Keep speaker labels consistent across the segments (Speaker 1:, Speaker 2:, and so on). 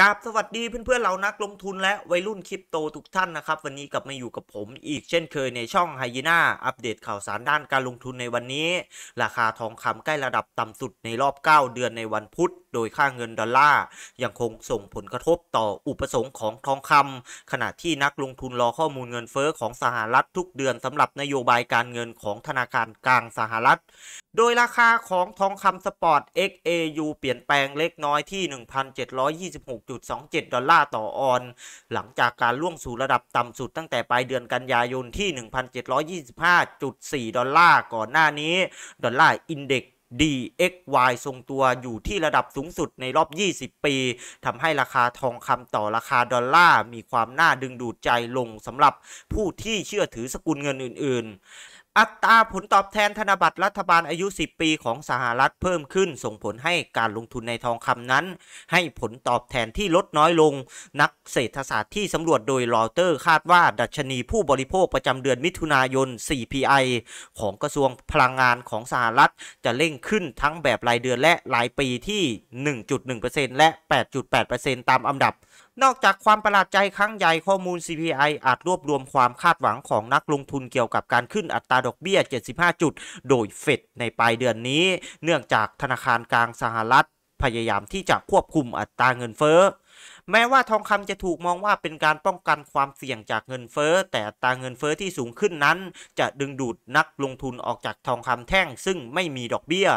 Speaker 1: กราบสวัสดีเพื่อนๆ เรานักลงทุนและวัยรุ่นคริปโตทุกท่านนะครับ วันนี้กลับมาอยู่กับผม อีกเช่นเคยในช่องไฮยีน่าอัปเดตข่าวสารด้านการลงทุนในวันนี้ ราคาทองคำใกล้ระดับต่ำสุดในรอบ 9 เดือนในวันพุธ โดยค่าเงินดอลลาร์ยังคงส่งผลกระทบต่ออุปสงค์ของทองคำ ขณะที่นักลงทุนรอข้อมูลเงินเฟอ้อของสหรัฐทุกเดือนสำหรับนโยบายการเงินของธนาคารกลางสหรัฐโดยราคาของทองคำสปอร์ต XAU เปลี่ยนแปลงเล็กน้อยที่ 1,726 1.27 ดอลลาร์ ต่อ ออน หลังจากการล่วงสู่ระดับต่ำสุดตั้งแต่ปลายเดือนกันยายนที่ 1,725.4 ดอลลาร์ ก่อนหน้านี้ ดอลลาร์ อินเด็ก DXY ทรงตัวอยู่ที่ระดับสูงสุดในรอบ 20 ปี ทำให้ราคาทองคำต่อราคาดอลลาร์มีความน่าดึงดูดใจลงสำหรับผู้ที่เชื่อถือสกุลเงินอื่น ๆอัตราผลตอบแทนธนบัตรรัฐบาลอายุ 10 ปีของสหรัฐเพิ่มขึ้นส่งผลให้การลงทุนในทองคำนั้น ให้ผลตอบแทนที่ลดน้อยลง นักเศรษฐศาสตร์ที่สำรวจโดยรอเตอร์คาดว่า ดัชนีผู้บริโภคประจำเดือนมิถุนายน CPI ของกระทรวงพลังงานของสหรัฐ จะเร่งขึ้นทั้งแบบรายเดือนและรายปีที่ 1.1%และ 8.8%ตามอันดับนอกจากความประหลาดใจครั้งใหญ่ข้อมูล CPI อาจรวบรวมความคาดหวังของนักลงทุนเกี่ยวกับการขึ้นอัตราดอกเบี้ย75จุดโดยเฟดในปลายเดือนนี้ เนื่องจากธนาคารกลางสหรัฐพยายามที่จะควบคุมอัตราเงินเฟ้อ แม้ว่าทองคำจะถูกมองว่าเป็นการป้องกันความเสี่ยงจากเงินเฟ้อ แต่อัตราเงินเฟ้อที่สูงขึ้นนั้น จะดึงดูดนักลงทุนออกจากทองคำแท่ง ซึ่งไม่มีดอกเบี้ย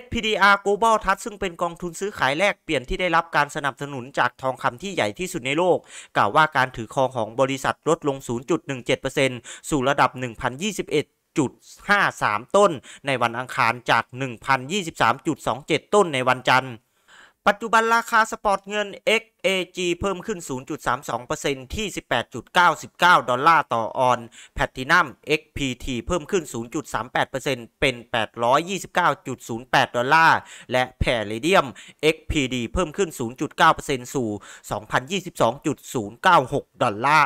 Speaker 1: SPDR Global Trust ซึ่งเป็นกองทุนซื้อขายแลกเปลี่ยนที่ได้รับการสนับสนุนจากทองคำที่ใหญ่ที่สุดในโลก กล่าวว่าการถือครองของบริษัทลดลง 0.17%สู่ระดับ 1,021 1.53 ต้นในวันอังคารจาก 1,023.27 ต้นในวันจันทร์ปัจจุบันราคาสปอร์ตเงิน XAG เพิ่มขึ้น 0.32%ที่ 18.99 ดอลลาร์ต่อออน แพทตินัม XPT เพิ่มขึ้น 0.38%เป็น 829.08 ดอลลาร์ และแพลเดียม XPD เพิ่มขึ้น 0.9%สู่ 2,022.096 ดอลลาร์